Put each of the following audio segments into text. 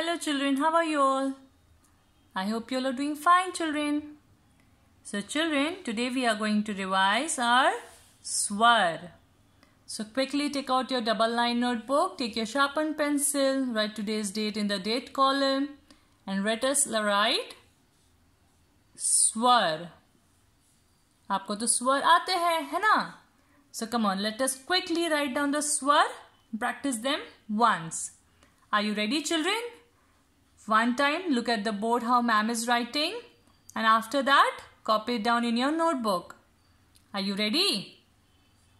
Hello children, how are you all? I hope you all are doing fine children. So children, today we are going to revise our swar. So quickly take out your double line notebook, take your sharpened pencil, write today's date in the date column and let us write swar. आपको तो swar आते हैं है ना So come on, let us quickly write down the swar. Practice them once. Are you ready, children? One time, look at the board how ma'am is writing. And after that, copy it down in your notebook. Are you ready?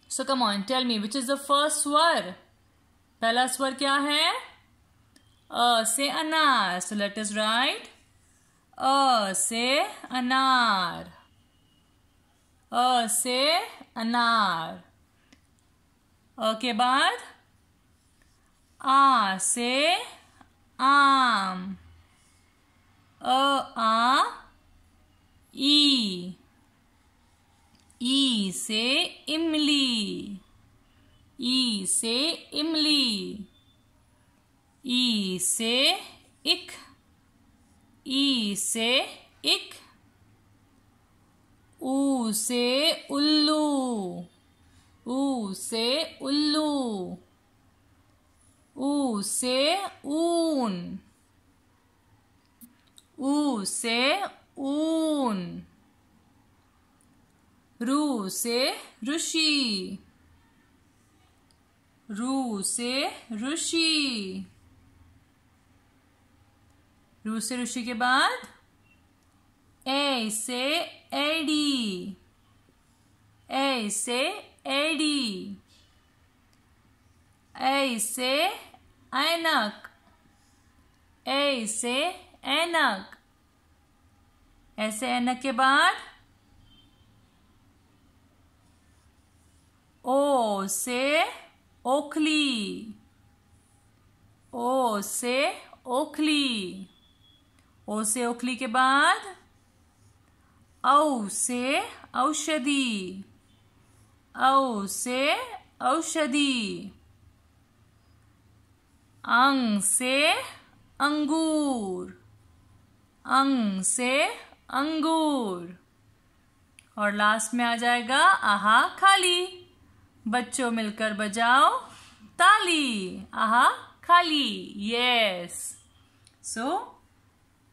So come on, tell me, which is the first swar? पहला स्वर क्या है अ से अनार so let is write अ से anar. अ से अनार अ के बाद say आम अ आ ई ई से इमली ई से इमली ई से इक ई से इक ऊ से उल्लू ऊ से उल्लू ऊ से ऊन ऊ से ऊन रू से ऋषि रू से ऋषि रू से ऋषि के बाद ए से एडी ए से एडी ए से ऐनक ए से ऐनक ऐसे ऐनक के बाद ओ से ओखली ओ से ओखली ओ से ओखली के बाद औ से औषधि औ से औषधि अंग से अंगूर अंग से अंगूर और लास्ट में आ जाएगा आहा खाली बच्चों मिलकर बजाओ ताली आहा खाली yes so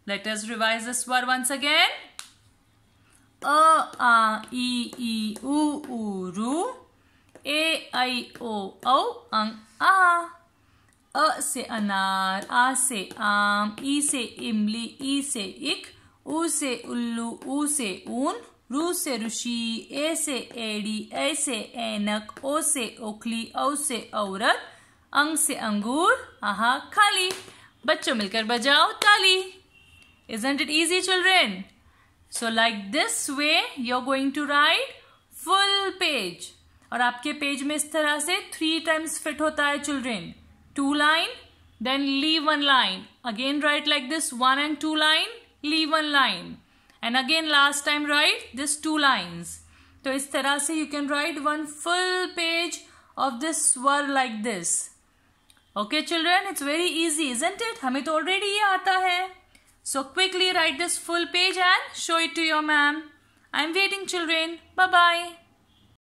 let us revise this were once again अ आ ई ई उ ऊ रू ए आई ओ औ अंग आ अ से अनार आ से आम ई से इमली ई से इक ऊ से उल्लू ऊ से ऊन रू से ऋषि ए से एड़ी ए से ऐनक ओ से ओखली औ से औरत अंग से अंगूर आहा खाली बच्चों मिलकर बजाओ ताली it easy children so like this way you are going to write full page और आपके पेज में इस तरह से थ्री टाइम्स फिट होता है children 2 line, then leave one line. Again write like this 1 and 2 line, leave one line. And again last time write this 2 lines. So, is tarah you can write one full page of this word like this. Okay children, it's very easy isn't it? हमें already ये आता है. So quickly write this full page and show it to your ma'am. I'm waiting children. Bye-bye.